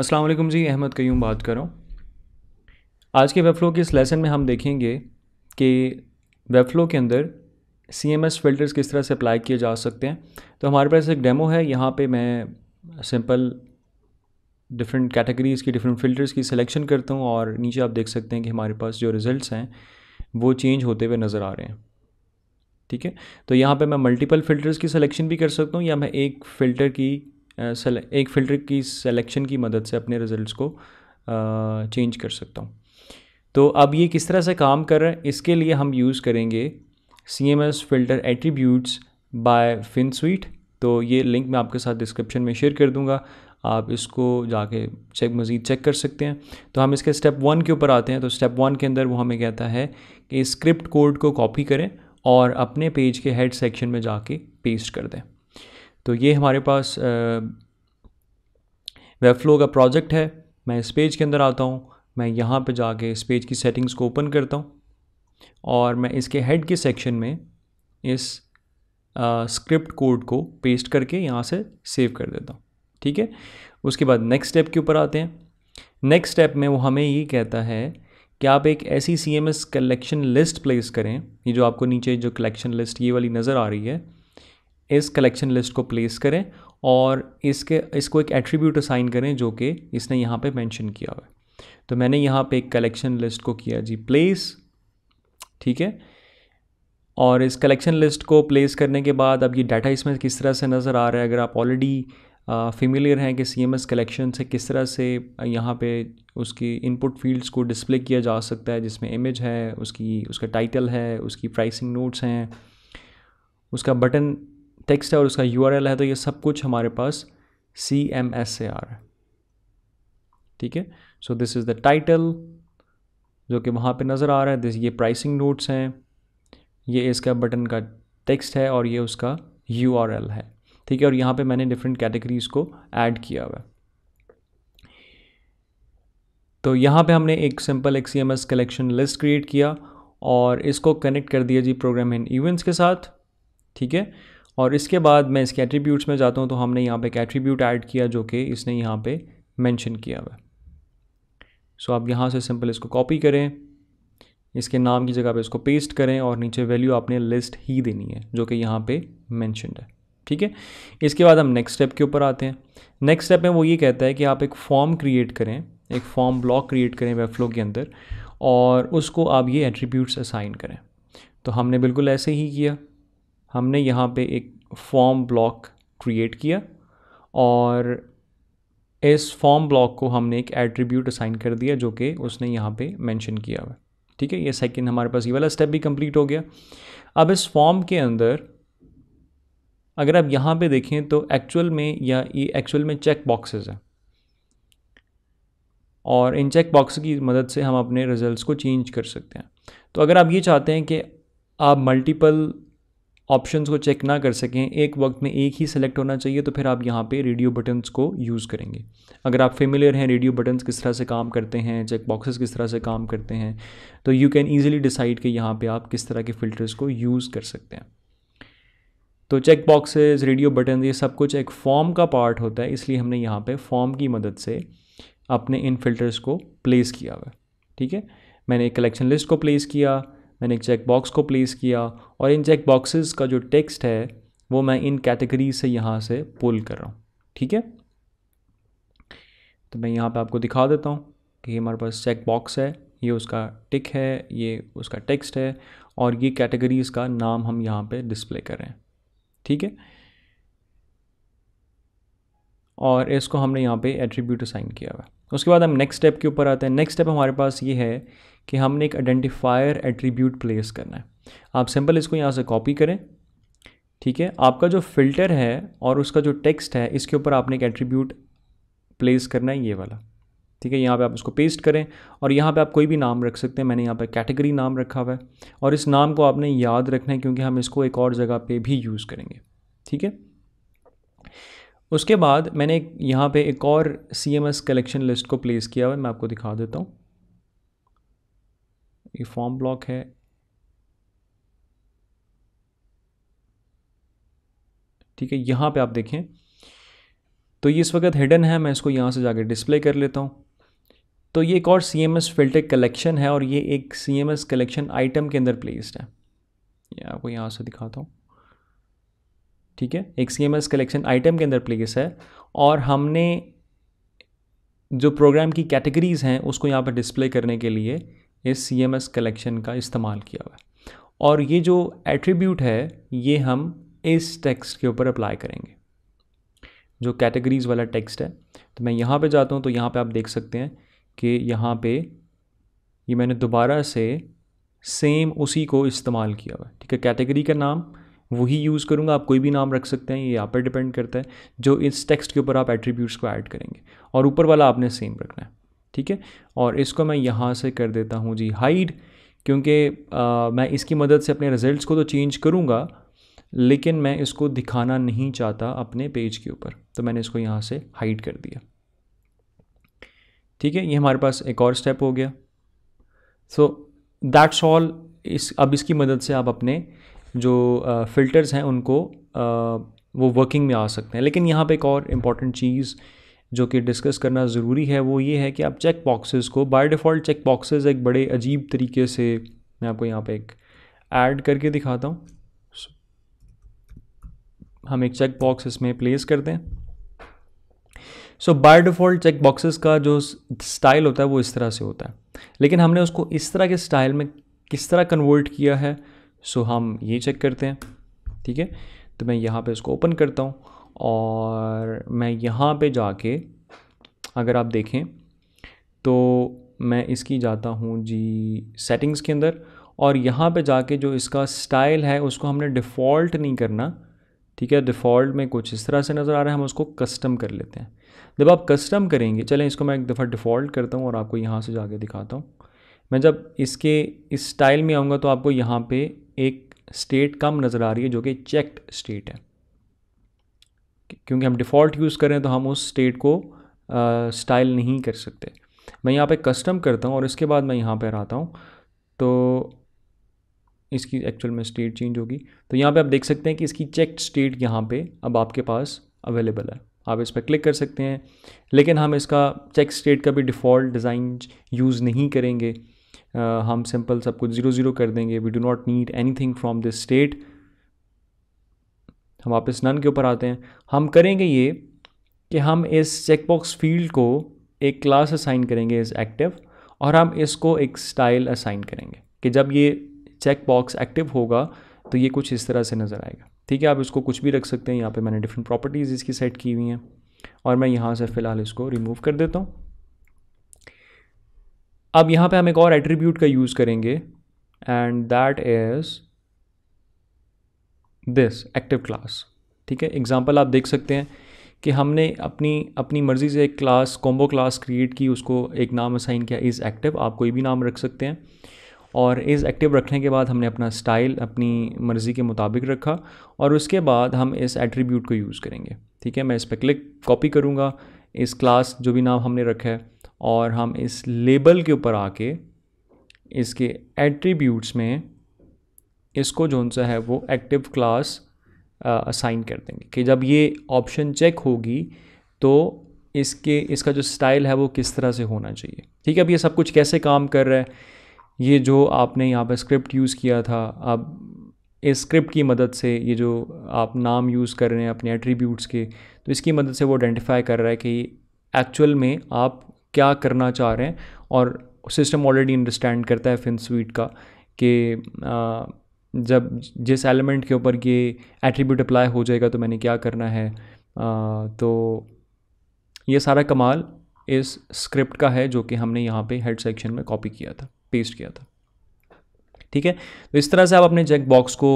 असलम जी अहमद कयूम बात कर रहा हूँ आज के वेबफ्लो के इस लेसन में हम देखेंगे कि वेबफ्लो के अंदर सी एम एस फिल्टर्स किस तरह से अप्लाई किए जा सकते हैं तो हमारे पास एक डेमो है यहाँ पे मैं सिंपल डिफरेंट कैटेगरीज़ की डिफरेंट फ़िल्टर्स की सिलेक्शन करता हूँ और नीचे आप देख सकते हैं कि हमारे पास जो रिज़ल्ट हैं वो चेंज होते हुए नज़र आ रहे हैं ठीक है तो यहाँ पे मैं मल्टीपल फ़िल्टर्स की सिलेक्शन भी कर सकता हूँ या मैं एक फ़िल्टर की एक फ़िल्टर की सेलेक्शन की मदद से अपने रिज़ल्ट को चेंज कर सकता हूँ तो अब ये किस तरह से काम कर रहे हैं इसके लिए हम यूज़ करेंगे C M S filter attributes by Finsweet तो ये लिंक मैं आपके साथ डिस्क्रिप्शन में शेयर कर दूंगा आप इसको जाके चेक मज़ीद चेक कर सकते हैं तो हम इसके स्टेप वन के ऊपर आते हैं तो स्टेप वन के अंदर वो हमें कहता है कि स्क्रिप्ट कोड को कॉपी करें और अपने पेज के हेड सेक्शन में जाके पेस्ट कर दें तो ये हमारे पास वेब फ्लो का प्रोजेक्ट है मैं इस पेज के अंदर आता हूँ मैं यहाँ पे जाके इस पेज की सेटिंग्स को ओपन करता हूँ और मैं इसके हेड के सेक्शन में इस स्क्रिप्ट कोड को पेस्ट करके यहाँ से सेव कर देता हूँ ठीक है उसके बाद नेक्स्ट स्टेप के ऊपर आते हैं नेक्स्ट स्टेप में वो हमें ये कहता है कि आप एक ऐसी C M S collection list place करें ये जो आपको नीचे जो कलेक्शन लिस्ट ये वाली नज़र आ रही है इस कलेक्शन लिस्ट को प्लेस करें और इसके इसको एक एट्रीब्यूट असाइन करें जो कि इसने यहाँ पे मेंशन किया हुआ है तो मैंने यहाँ पे एक कलेक्शन लिस्ट को किया जी प्लेस ठीक है और इस कलेक्शन लिस्ट को प्लेस करने के बाद अब ये डाटा इसमें किस तरह से नज़र आ रहा है अगर आप ऑलरेडी फेमिलियर हैं कि सी एम एस कलेक्शन से किस तरह से यहाँ पे उसकी इनपुट फील्ड्स को डिस्प्ले किया जा सकता है जिसमें इमेज है उसकी उसका टाइटल है उसकी प्राइसिंग नोट्स हैं उसका बटन टेक्स्ट है और उसका यू है तो ये सब कुछ हमारे पास सी एम एस से आ रहा है ठीक है so this is the title जो कि वहाँ पे नज़र आ रहा है दिस ये प्राइसिंग नोट्स हैं ये इसका बटन का टेक्स्ट है और ये उसका यू है ठीक है और यहाँ पे मैंने डिफरेंट कैटेगरीज़ को ऐड किया हुआ तो यहाँ पे हमने एक सिंपल एक कलेक्शन लिस्ट क्रिएट किया और इसको कनेक्ट कर दिया जी प्रोग्राम इन इवेंट्स के साथ ठीक है और इसके बाद मैं इसके एट्रीब्यूट्स में जाता हूँ तो हमने यहाँ पे एक एट्रीब्यूट ऐड किया जो कि इसने यहाँ पे मेंशन किया हुआ सो आप यहाँ से सिंपल इसको कॉपी करें इसके नाम की जगह पे इसको पेस्ट करें और नीचे वैल्यू आपने लिस्ट ही देनी है जो कि यहाँ पे मैंशनड है ठीक है इसके बाद हम नेक्स्ट स्टेप के ऊपर आते हैं नेक्स्ट स्टेप में वो ये कहता है कि आप एक फॉर्म क्रिएट करें एक फॉर्म ब्लॉक क्रिएट करें वेब फ्लो के अंदर और उसको आप ये एट्रीब्यूट्स असाइन करें तो हमने बिल्कुल ऐसे ही किया हमने यहाँ पे एक फॉर्म ब्लॉक क्रिएट किया और इस फॉर्म ब्लॉक को हमने एक एट्रीब्यूट असाइन कर दिया जो कि उसने यहाँ पे मेंशन किया हुआ ठीक है ये सेकंड हमारे पास ये वाला स्टेप भी कंप्लीट हो गया अब इस फॉर्म के अंदर अगर आप यहाँ पे देखें तो एक्चुअल में या ये एक्चुअल में चेक बॉक्सेस हैं और इन चेक बॉक्स की मदद से हम अपने रिजल्ट्स को चेंज कर सकते हैं तो अगर आप ये चाहते हैं कि आप मल्टीपल ऑप्शंस को चेक ना कर सकें एक वक्त में एक ही सेलेक्ट होना चाहिए तो फिर आप यहाँ पे रेडियो बटन्स को यूज़ करेंगे अगर आप फेमिलियर हैं रेडियो बटन्स किस तरह से काम करते हैं चेक बॉक्सेस किस तरह से काम करते हैं तो यू कैन ईजिली डिसाइड कि यहाँ पे आप किस तरह के फ़िल्टर्स को यूज़ कर सकते हैं तो चेक बॉक्सेस रेडियो बटन ये सब कुछ एक फॉर्म का पार्ट होता है इसलिए हमने यहाँ पे फॉर्म की मदद से अपने इन फिल्टर्स को प्लेस किया हुआ ठीक है मैंने एक कलेक्शन लिस्ट को प्लेस किया मैंने एक चेक बॉक्स को प्लेस किया और इन चेक बॉक्सेस का जो टेक्स्ट है वो मैं इन कैटेगरी से यहाँ से पुल कर रहा हूँ ठीक है तो मैं यहाँ पे आपको दिखा देता हूँ कि हमारे पास चेक बॉक्स है ये उसका टिक है ये उसका टेक्स्ट है और ये कैटेगरीज का नाम हम यहाँ पे डिस्प्ले करें ठीक है और इसको हमने यहाँ पे एट्रीब्यूट असाइन किया हुआ उसके बाद हम नेक्स्ट स्टेप के ऊपर आते हैं नेक्स्ट स्टेप हमारे पास ये है कि हमने एक आइडेंटिफायर एट्रीब्यूट प्लेस करना है आप सिंपल इसको यहाँ से कॉपी करें ठीक है आपका जो फिल्टर है और उसका जो टेक्स्ट है इसके ऊपर आपने एक एट्रीब्यूट प्लेस करना है ये वाला ठीक है यहाँ पे आप उसको पेस्ट करें और यहाँ पे आप कोई भी नाम रख सकते हैं मैंने यहाँ पे कैटेगरी नाम रखा हुआ है और इस नाम को आपने याद रखना है क्योंकि हम इसको एक और जगह पे भी यूज़ करेंगे ठीक है उसके बाद मैंने यहाँ पे एक और C M S collection list को प्लेस किया हुआ है मैं आपको दिखा देता हूँ ये फॉर्म ब्लॉक है ठीक है यहाँ पे आप देखें तो ये इस वक्त हिडन है मैं इसको यहाँ से जाके डिस्प्ले कर लेता हूँ तो ये एक और C M S filter collection है और ये एक C M S collection item के अंदर प्लेस्ड है ये आपको यहाँ से दिखाता हूँ ठीक है एक C M S collection item के अंदर प्लेस है और हमने जो प्रोग्राम की कैटेगरीज़ हैं उसको यहाँ पर डिस्प्ले करने के लिए इस सी एम एस कलेक्शन का इस्तेमाल किया हुआ है और ये जो एट्रीब्यूट है ये हम इस टेक्स्ट के ऊपर अप्लाई करेंगे जो कैटेगरीज वाला टेक्स्ट है तो मैं यहाँ पे जाता हूँ तो यहाँ पे आप देख सकते हैं कि यहाँ पे ये मैंने दोबारा से सेम उसी को इस्तेमाल किया हुआ है ठीक है कैटेगरी का नाम वही यूज़ करूँगा आप कोई भी नाम रख सकते हैं ये आप पर डिपेंड करता है जो इस टेक्स्ट के ऊपर आप एट्रीब्यूट्स को ऐड करेंगे और ऊपर वाला आपने सेम रखना है ठीक है और इसको मैं यहाँ से कर देता हूँ जी हाइड क्योंकि मैं इसकी मदद से अपने रिज़ल्ट को तो चेंज करूँगा लेकिन मैं इसको दिखाना नहीं चाहता अपने पेज के ऊपर तो मैंने इसको यहाँ से हाइड कर दिया ठीक है ये हमारे पास एक और स्टेप हो गया सो दैट्स ऑल इस अब इसकी मदद से आप अपने जो फ़िल्टर्स हैं उनको आ, वो वर्किंग में आ सकते हैं लेकिन यहाँ पे एक और इम्पॉर्टेंट चीज़ जो कि डिस्कस करना ज़रूरी है वो ये है कि आप चेक बॉक्सेस को बाय डिफ़ॉल्ट चेक बॉक्सेस एक बड़े अजीब तरीके से मैं आपको यहाँ पे एक ऐड करके दिखाता हूँ हम एक चेक बॉक्स इसमें प्लेस करते हैं so by default check boxes का जो स्टाइल होता है वो इस तरह से होता है लेकिन हमने उसको इस तरह के स्टाइल में किस तरह कन्वर्ट किया है सो so हम ये चेक करते हैं ठीक है तो मैं यहाँ पे इसको ओपन करता हूँ और मैं यहाँ पे जाके अगर आप देखें तो मैं इसकी जाता हूँ जी सेटिंग्स के अंदर और यहाँ पे जाके जो इसका स्टाइल है उसको हमने डिफ़ॉल्ट नहीं करना ठीक है डिफ़ॉल्ट में कुछ इस तरह से नज़र आ रहा है हम उसको कस्टम कर लेते हैं जब आप कस्टम करेंगे चलें इसको मैं एक दफ़ा डिफ़ॉल्ट करता हूँ और आपको यहाँ से जाके दिखाता हूँ मैं जब इसके इस स्टाइल में आऊँगा तो आपको यहाँ पे एक स्टेट कम नज़र आ रही है जो कि चेक स्टेट है क्योंकि हम डिफ़ॉल्ट यूज़ करें तो हम उस स्टेट को स्टाइल uh, नहीं कर सकते मैं यहाँ पे कस्टम करता हूँ और इसके बाद मैं यहाँ पर रहता हूँ तो इसकी एक्चुअल में स्टेट चेंज होगी तो यहाँ पे आप देख सकते हैं कि इसकी चेक स्टेट यहाँ पे अब आपके पास अवेलेबल है आप इस पर क्लिक कर सकते हैं लेकिन हम इसका चेक स्टेट का भी डिफ़ॉल्ट डिज़ाइन यूज़ नहीं करेंगे uh, हम सिंपल सब कुछ ज़ीरो ज़ीरो कर देंगे we do not need anything from this state हम वापस नन के ऊपर आते हैं हम करेंगे ये कि हम इस चेकबॉक्स फील्ड को एक क्लास असाइन करेंगे इस एक्टिव और हम इसको एक स्टाइल असाइन करेंगे कि जब ये चेकबॉक्स एक्टिव होगा तो ये कुछ इस तरह से नज़र आएगा ठीक है आप इसको कुछ भी रख सकते हैं यहाँ पे मैंने डिफरेंट प्रॉपर्टीज़ इसकी सेट की हुई हैं और मैं यहाँ से फ़िलहाल इसको रिमूव कर देता हूँ अब यहाँ पे हम एक और एट्रीब्यूट का यूज़ करेंगे and that is this active class ठीक है एग्जाम्पल आप देख सकते हैं कि हमने अपनी अपनी मर्ज़ी से एक क्लास कॉम्बो क्लास क्रिएट की उसको एक नाम असाइन किया इज़ एक्टिव आप कोई भी नाम रख सकते हैं और इज़ एक्टिव रखने के बाद हमने अपना स्टाइल अपनी मर्ज़ी के मुताबिक रखा और उसके बाद हम इस एट्रीब्यूट को यूज़ करेंगे ठीक है मैं इस पर क्लिक कॉपी करूँगा इस क्लास जो भी नाम हमने रखा है और हम इस लेबल के ऊपर आके इसके एट्रीब्यूट्स में इसको जो सा है वो एक्टिव क्लास असाइन कर देंगे कि जब ये ऑप्शन चेक होगी तो इसके इसका जो स्टाइल है वो किस तरह से होना चाहिए ठीक है अब ये सब कुछ कैसे काम कर रहा है ये जो आपने यहाँ पर स्क्रिप्ट यूज़ किया था अब इस स्क्रिप्ट की मदद से ये जो आप नाम यूज़ कर रहे हैं अपने एट्रीब्यूट्स के तो इसकी मदद से वो आइडेंटिफाई कर रहा है कि एक्चुअल में आप क्या करना चाह रहे हैं और सिस्टम ऑलरेडी अंडरस्टैंड करता है फिन स्वीट का कि जब जिस एलिमेंट के ऊपर ये एट्रीब्यूट अप्लाई हो जाएगा तो मैंने क्या करना है आ, तो ये सारा कमाल इस स्क्रिप्ट का है जो कि हमने यहाँ पे हेड सेक्शन में कॉपी किया था पेस्ट किया था ठीक है तो इस तरह से आप अपने चेक बॉक्स को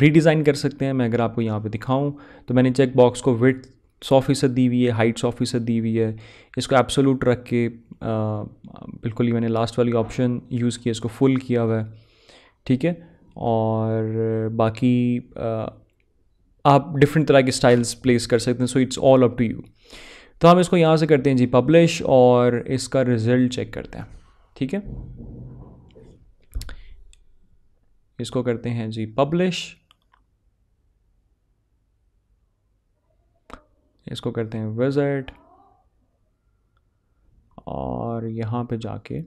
रीडिज़ाइन कर सकते हैं मैं अगर आपको यहाँ पे दिखाऊं तो मैंने चेक बॉक्स को विथ सौ फीसद दी हुई है हाइट सौ फीसद दी हुई है इसको एब्सोल्यूट रख के आ, बिल्कुल ही मैंने लास्ट वाली ऑप्शन यूज़ किया इसको फुल किया हुआ है ठीक है और बाकी आप डिफरेंट तरह के स्टाइल्स प्लेस कर सकते हैं so it's all up to you तो हम इसको यहाँ से करते हैं जी पब्लिश और इसका रिजल्ट चेक करते हैं ठीक है इसको करते हैं जी पब्लिश इसको करते हैं विजिट और यहाँ पे जाके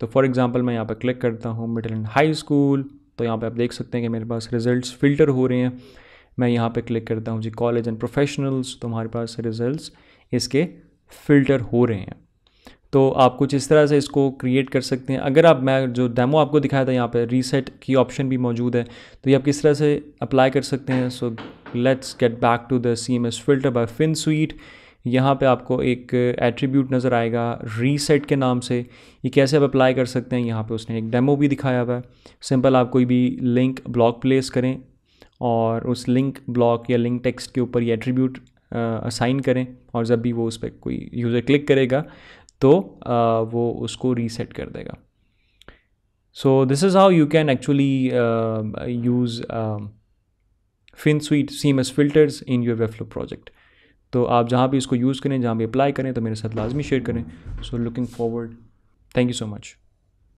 तो फॉर एग्ज़ाम्पल मैं यहाँ पर क्लिक करता हूँ मिडिल एंड हाई स्कूल तो यहाँ पे आप देख सकते हैं कि मेरे पास रिजल्ट्स फ़िल्टर हो रहे हैं मैं यहाँ पे क्लिक करता हूँ जी कॉलेज एंड प्रोफेशनल्स तो हमारे पास रिजल्ट्स इसके फ़िल्टर हो रहे हैं तो आप कुछ इस तरह से इसको क्रिएट कर सकते हैं अगर आप मैं जो डेमो आपको दिखाया था यहाँ पर रीसेट की ऑप्शन भी मौजूद है तो ये आप किस तरह से अप्लाई कर सकते हैं so let's get back to the C S filter by Finsweet यहाँ पे आपको एक एट्रीब्यूट नज़र आएगा रीसेट के नाम से ये कैसे आप अप्लाई कर सकते हैं यहाँ पे उसने एक डेमो भी दिखाया हुआ है सिंपल आप कोई भी लिंक ब्लॉक प्लेस करें और उस लिंक ब्लॉक या लिंक टेक्स्ट के ऊपर ये एट्रीब्यूट असाइन करें और जब भी वो उस पर कोई यूज़र क्लिक करेगा तो आ, वो उसको रीसेट कर देगा so this is how you can actually use Finsweet C M S filters in your Webflow project तो आप जहाँ भी इसको यूज़ करें जहाँ भी अप्लाई करें तो मेरे साथ लाजमी शेयर करें so looking forward thank you so much